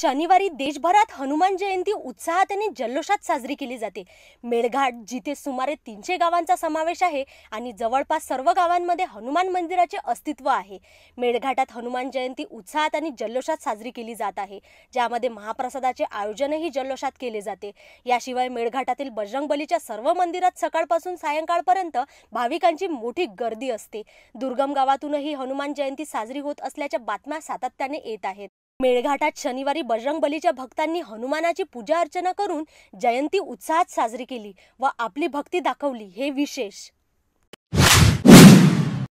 शनिवारी देशभरात हनुमान जयंती उत्साहात आणि जल्लोषात साजरी केली जाते मेळघाट जिथे सुमारे तीनशे गावांचा समावेश आहे आणि जवळपास सर्व गावांमध्ये हनुमान मंदिराचे अस्तित्व आहे मेळघाटात हनुमान जयंती उत्साहात आणि जल्लोषात साजरी केली जात आहे ज्यामध्ये महाप्रसादाचे आयोजनही जल्लोषात केले जाते याशिवाय मेळघाटातील बजरंगबलीच्या सर्व मंदिरात सकाळपासून सायंकाळपर्यंत भाविकांची मोठी गर्दी असते दुर्गम गावातूनही हनुमान जयंती साजरी होत असल्याच्या बातम्या सातत्याने येत आहेत मेळघाटात शनिवारी बजरंग बलीच्या भक्तांनी हनुमानाची पूजा अर्चना करून जयंती उत्साहात साजरी केली व आपली भक्ती दाखवली हे विशेष